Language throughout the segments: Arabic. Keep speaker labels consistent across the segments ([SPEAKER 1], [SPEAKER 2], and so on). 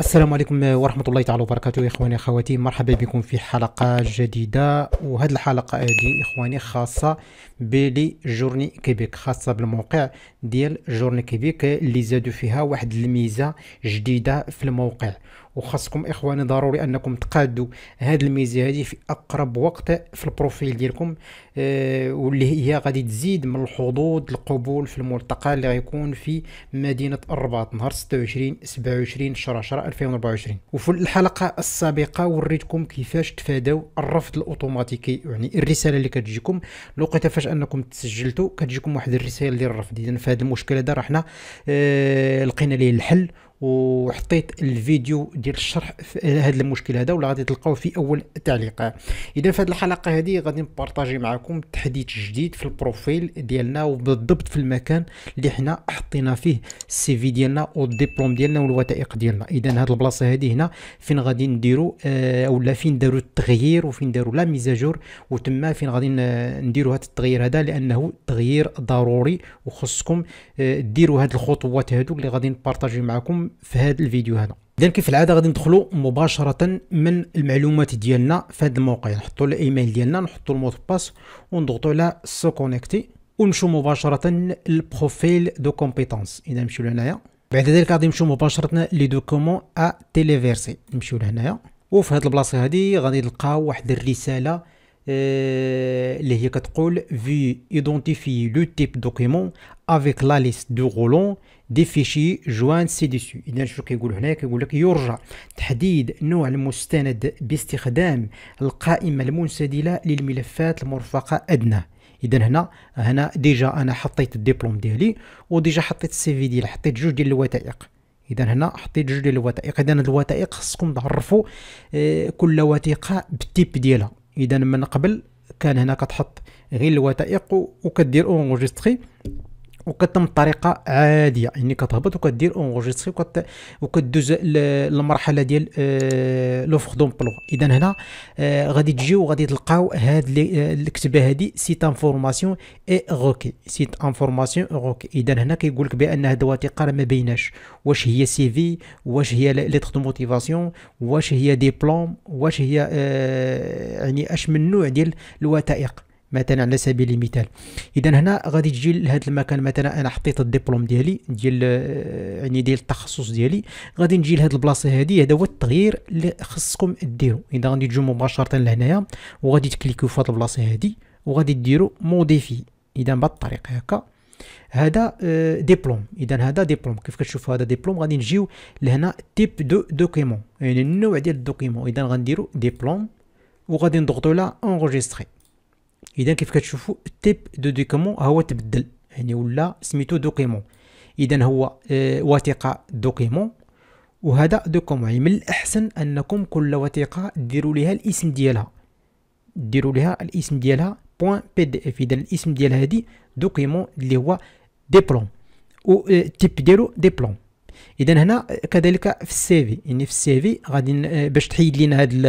[SPEAKER 1] السلام عليكم ورحمة الله تعالى وبركاته إخواني أخواتي مرحبا بكم في حلقة جديدة وهذه الحلقة هذه إخواني خاصة بلي جورني كيبيك خاصة بالموقع ديال جورني كيبيك اللي زادوا فيها واحد الميزة جديدة في الموقع وخاصكم إخواني ضروري أنكم تقادوا هذه الميزة هذه في أقرب وقت في البروفيل ديالكم آه، واللي هي غادي تزيد من الحظوظ القبول في الملتقى اللي غيكون في مدينه الرباط نهار 26 27 شهر 10 2024 وفي الحلقه السابقه وريتكم كيفاش تفاداو الرفض الاوتوماتيكي يعني الرساله اللي كتجيكم لوقيته فاش انكم تسجلتوا كتجيكم واحد الرساله ديال الرفض اذا هذا المشكل هذا راه حنا لقينا ليه الحل وحطيت الفيديو ديال الشرح في هذا المشكل هذا ولا غادي تلقاوه في اول تعليق اذا في هذه الحلقه هذه غادي نبارطاجي معكم التحديث الجديد في البروفيل ديالنا وبالضبط في المكان اللي حنا حطينا فيه السي في ديالنا والدبلوم ديالنا والوثائق ديالنا اذا هذه البلاصه هذه هنا فين غادي نديروا آه ولا فين داروا التغيير وفين داروا لا ميزاجور وتما فين غادي نديروا هذا التغيير هذا لانه تغيير ضروري وخصكم آه ديروا هذه الخطوات هادو اللي غادي نبارطاجي معكم في هذا الفيديو هذا اذا كيف العاده غادي ندخلوا مباشره من المعلومات ديالنا في هذا الموقع يعني نحطوا الايميل ديالنا نحطوا المود باس ونضغطوا على سو كونيكتي ونمشوا مباشره للبروفيل دو كومبيتونس اذا نمشيو لهنايا بعد ذلك غادي نمشيو مباشره لي دوكومون ا تيليفيرسي نمشيو لهنايا وفي هذه البلاصه هادي غادي نلقاو واحد الرساله اللي هي كتقول في ايدونتيفي لو تيب دوكيمون افيك لا ليست دو غولون دي فيشي جوان سي ديسو اذا شنو كيقول هنا كيقول لك يرجى تحديد نوع المستند باستخدام القائمه المنسدله للملفات المرفقه ادنى اذا هنا هنا ديجا انا حطيت الدبلوم ديالي وديجا حطيت السي في ديالي حطيت جوج ديال الوثائق اذا هنا حطيت جوج ديال الوثائق اذا هاد الوثائق خصكم تعرفوا كل وثيقه بالتيب ديالها اذا من قبل كان هنا كتحط غير الوثائق وكدير اونغوجيستري وكتم بطريقه عاديه يعني كتهبط وكدير اونغوجيستري وكت وكدوز للمرحلة ديال لوفر دومبلوا اذا هنا آه، غادي تجيو وغادي تلقاو هاد آه، الكتبه هادي سيت انفورماسيون اي روكي سيت انفورماسيون روكي اذا هنا كيقول لك بان هاد الوثيقه راه ما بيناش واش هي سي في واش هي ليتر دو موتيفاسيون واش هي ديبلوم واش هي آه، يعني اش من نوع ديال الوثائق مثلا على سبيل المثال اذا هنا غادي تجي لهذا المكان مثلا انا حطيت الدبلوم ديالي ديال يعني ديال التخصص ديالي غادي نجي لهذ البلاصه هذه هذا هو التغيير اللي خصكم ديروا اذا غادي تجوا مباشره لهنايا وغادي تكليكو في هذه البلاصه هذه وغادي ديروا موديفي اذا بهذه الطريق هكا هذا آه، ديبلوم اذا هذا ديبلوم كيف كتشوفوا هذا ديبلوم غادي نجيو لهنا تيب دو دوكيمون يعني النوع ديال الدوكيمون اذا غنديروا ديبلوم وغادي نضغطوا على انغوجيستري اذا كيف كتشوفوا التيب دو دوكيمون هو تبدل يعني ولا سميتو دوكيمون اذا هو آه، وثيقه دوكيمون وهذا دوكيمون يعني من الاحسن انكم كل وثيقه ديروا لها الاسم ديالها ديروا لها الاسم ديالها بوان بي دي اف اذا الاسم ديال هذه دوكيمون اللي هو ديبلوم و آه، تيب ديالو ديبلوم اذا هنا كذلك في السيفي يعني في السيفي غادي آه، باش تحيد لينا هاد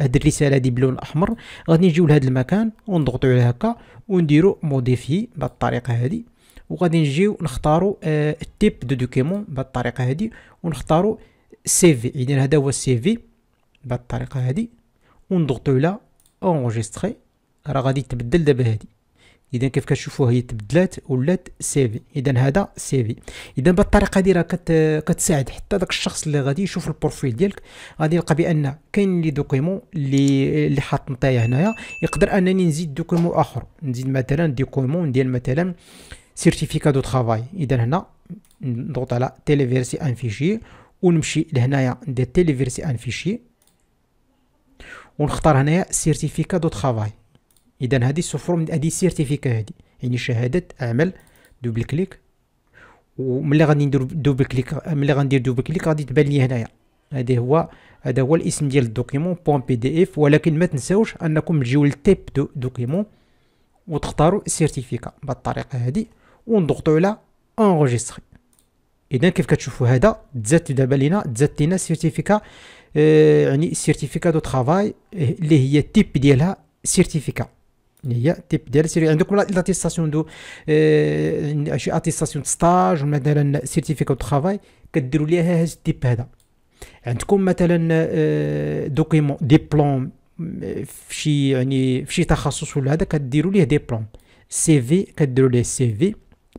[SPEAKER 1] هاد الرساله دي باللون الاحمر غادي نجيو لهاد المكان ونضغطوا عليه هكا ونديروا موديفي بهاد الطريقه هادي وغادي نجيو نختاروا آه، التيب دو دوكيمون بهاد الطريقه هادي ونختاروا سيفي اذا هذا هو السيفي بهاد الطريقه هادي ونضغطوا على اونجستري راه غادي تبدل دابا هادي اذا كيف كتشوفوا هي تبدلات ولات سيفي اذا هذا سيفي اذا بالطريقه هذه راه كت كتساعد حتى داك الشخص اللي غادي يشوف البروفيل ديالك غادي يلقى بان كاين لي دوكيمون اللي اللي حاط نتايا هنايا يقدر انني نزيد دوكيمون اخر نزيد مثلا دوكيمون ديال مثلا سيرتيفيكا دو ترافاي اذا هنا نضغط على تيليفيرسي ان فيشي ونمشي لهنايا ندير تيليفيرسي ان فيشي ونختار هنايا سيرتيفيكا دو ترافاي اذا هذه من هذه سيرتيفيكا هذه يعني شهاده اعمل دوبل كليك وملي غادي ندير دوبل كليك ملي غندير دوبل كليك غادي تبان لي هنايا هذا هو هذا هو الاسم ديال الدوكيمون بوان بي دي اف ولكن ما تنساوش انكم تجيو للتيب دو دوكيمون وتختاروا السيرتيفيكا بهذه الطريقه هذه ونضغطوا على انغوجيستري اذا كيف كتشوفوا هذا تزاد دابا لينا تزاد لينا سيرتيفيكا آه، يعني السيرتيفيكا دو ترافاي آه، اللي هي التيب ديالها سيرتيفيكا هي تيب ديال سيري عندكم لاتيستاسيون دو اه شي اتيستاسيون ستاج مثلا سيرتيفيكا دو ترافاي كديروا ليها هاد التيب هذا عندكم مثلا دوكيمون آه، ديبلوم في شي يعني في شي تخصص ولا هذا كديروا ليه ديبلوم سي في كديروا ليه سي في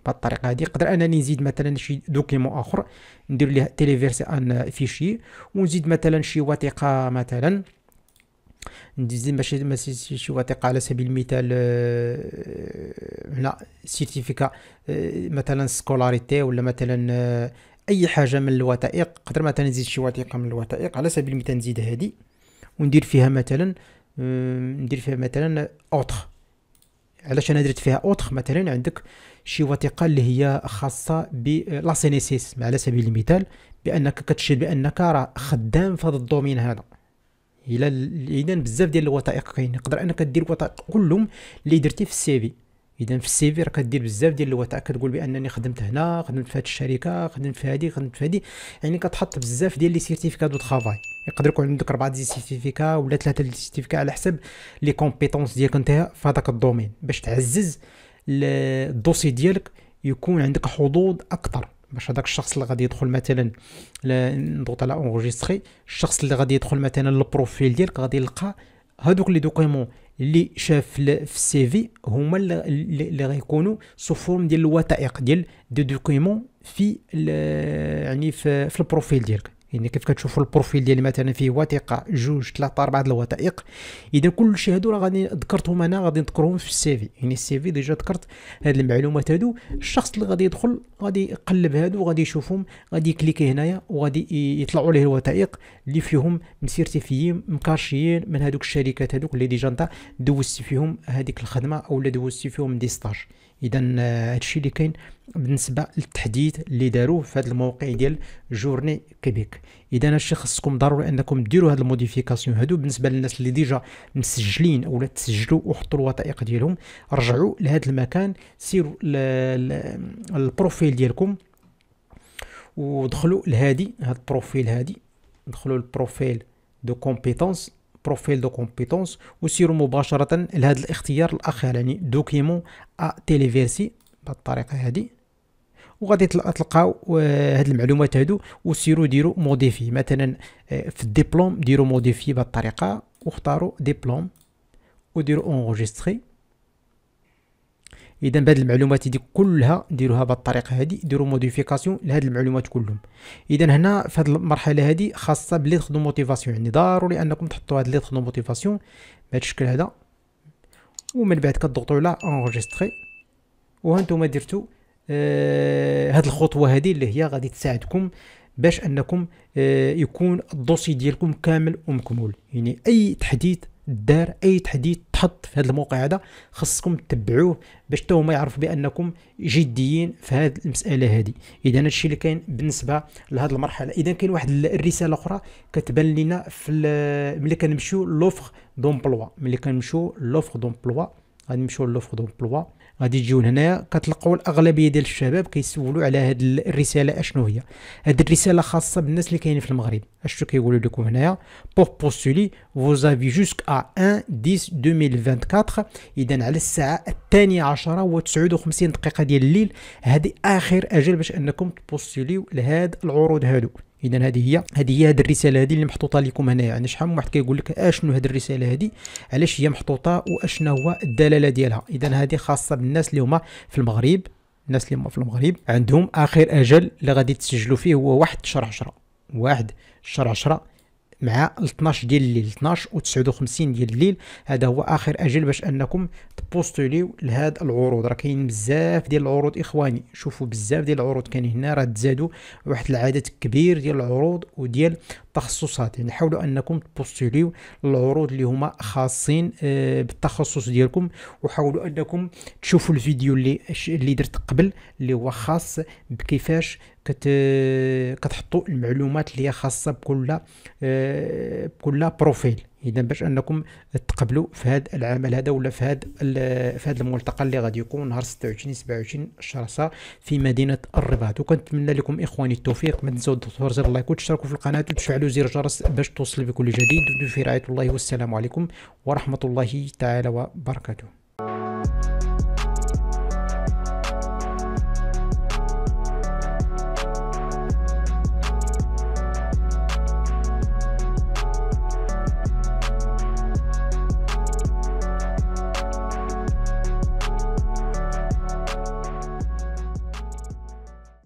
[SPEAKER 1] بهذه الطريقه هذه نقدر انني نزيد مثلا شي دوكيمون اخر ندير ليه تيليفيرسي ان فيشي ونزيد مثلا شي وثيقه مثلا ندزي ماشي ماشي شي وثيقة على سبيل المثال آه، هنا سيرتيفيكا آه، مثلا سكولاريتي ولا مثلا آه، اي حاجه من الوثائق قدر مثلا نزيد شي وثيقه من الوثائق على سبيل المثال نزيد هذه وندير فيها مثلا ندير فيها مثلا اوتخ علاش انا درت فيها اوتخ مثلا عندك شي وثيقه اللي هي خاصه بلا سينيسيس على سبيل المثال بانك كتشهد بانك راه خدام في هذا الدومين هذا الى اذا بزاف ديال الوثائق كاين تقدر انك دير وثائق كلهم اللي درتي في السيفي اذا في السيفي راك راه كدير بزاف ديال الوثائق كتقول بانني خدمت هنا خدمت في هذه الشركه خدمت في هذه خدمت في هذه يعني كتحط بزاف ديال لي سيرتيفيكا دو طرافاي يقدر يكون عندك اربعه ديال السيرتيفيكا ولا ثلاثه ديال السيرتيفيكا على حسب لي كومبيتونس ديالك انت في هذاك الدومين باش تعزز الدوسي ديالك يكون عندك حظوظ اكثر باش هذاك الشخص اللي غادي يدخل مثلا نضغط على اونغوجيستري الشخص اللي غادي يدخل مثلا البروفيل ديالك غادي يلقى هادوك لي دوكيمون اللي شاف في السي في هما اللي غيكونوا سو فورم ديال الوثائق ديال دي دوكيمون في يعني في, في البروفيل ديالك يعني كيف كتشوفوا البروفيل ديالي مثلا فيه وثيقه جوج ثلاثه اربعه الوثائق اذا كلشي هادو راه غادي ذكرتهم انا غادي نذكرهم في السيفي يعني السيفي ديجا ذكرت هاد المعلومات هادو الشخص اللي غادي يدخل غادي يقلب هادو وغادي يشوفهم غادي يكليكي هنايا وغادي يطلعوا ليه الوثائق اللي فيهم مسيرتيفيين مكاشيين من هادوك الشركات هادوك اللي ديجا انت دوزتي فيهم هذيك الخدمه اولا دوزتي فيهم دي ستاج اذا آه، هادشي اللي كاين بالنسبه للتحديث اللي داروه في هذا الموقع ديال جورني كيبيك اذا هادشي خصكم ضروري انكم ديروا هاد الموديفيكاسيون هادو بالنسبه للناس اللي ديجا مسجلين ولا تسجلوا وحطوا الوثائق ديالهم رجعوا لهذا المكان سيروا البروفيل ديالكم ودخلوا لهادي هاد البروفيل هادي دخلوا البروفيل دو كومبيتونس بروفيل دو كومبيتونس وسيروا مباشره لهذا الاختيار الاخير يعني دوكيمون ا تيليفيرسي بهذه الطريقه هذه وغادي تلقاو آه، هاد المعلومات هادو وسيروا ديروا موديفي مثلا آه، في الدبلوم ديروا موديفي بهذه الطريقه واختاروا دبلوم وديروا انغوجيستري اذا بهاد المعلومات دي كلها ديروها بهاد الطريقه هذه ديروا موديفيكاسيون لهاد المعلومات كلهم اذا هنا في هاد المرحله هذه خاصه بلي دو موتيفاسيون يعني ضروري انكم تحطوا هاد لي دو موتيفاسيون بهاد الشكل هذا ومن بعد كتضغطوا على انريجستري وهانتوما درتوا آه هاد الخطوه هذه اللي هي غادي تساعدكم باش انكم آه يكون الدوسي ديالكم كامل ومكمول يعني اي تحديث دار اي تحديث تنحط في هذا الموقع هذا خصكم تتبعوه باش حتى هما يعرفوا بانكم جديين في هذه المساله هذه اذا هذا الشيء اللي كاين بالنسبه لهذه المرحله اذا كاين واحد الرساله اخرى كتبان لنا في ملي كنمشيو لوفر دومبلوا ملي كنمشيو لوفر دومبلوا غنمشيو لوفر دومبلوا غادي تجيون هنايا كتلقاو الاغلبيه ديال الشباب كيسولوا على هاد الرساله اشنو هي هاد الرساله خاصه بالناس اللي كاينين في المغرب اشنو كيقولوا لكم هنايا بور بوستولي فوز افي جوسك ا 1 10 2024 اذا على الساعه الثانيه عشرة و 59 دقيقه ديال الليل هذه اخر اجل باش انكم تبوستوليو لهاد العروض هادو اذا هذه هي هذه هي هذه الرساله هذه اللي محطوطه لكم هنايا يعني شحال من واحد كيقول لك اشنو هذه الرساله هذه علاش هي محطوطه واشنا هو الدلاله ديالها اذا هذه خاصه بالناس اللي هما في المغرب الناس اللي هما في المغرب عندهم اخر اجل اللي غادي تسجلوا فيه هو واحد شهر 10 واحد شهر 10 مع 12 ديال الليل 12 و 59 ديال الليل هذا هو اخر اجل باش انكم تبوستوليو لهاد العروض راه كاين بزاف ديال العروض اخواني شوفوا بزاف ديال العروض كاين هنا راه تزادوا واحد العدد كبير ديال العروض وديال التخصصات يعني حاولوا انكم تبوستوليو العروض اللي هما خاصين آه، بالتخصص ديالكم وحاولوا انكم تشوفوا الفيديو اللي اللي درت قبل اللي هو خاص بكيفاش كت كتحطوا المعلومات اللي هي خاصه بكل آه، بكل بروفيل اذا باش انكم تقبلوا في هذا العمل هذا ولا في هذا في هذا الملتقى اللي غادي يكون نهار 26 27 شهر في مدينه الرباط وكنتمنى لكم اخواني التوفيق ما تنساو تضغطوا زر اللايك وتشتركوا في القناه وتفعلوا زر الجرس باش توصل بكل جديد في رعايه الله والسلام عليكم ورحمه الله تعالى وبركاته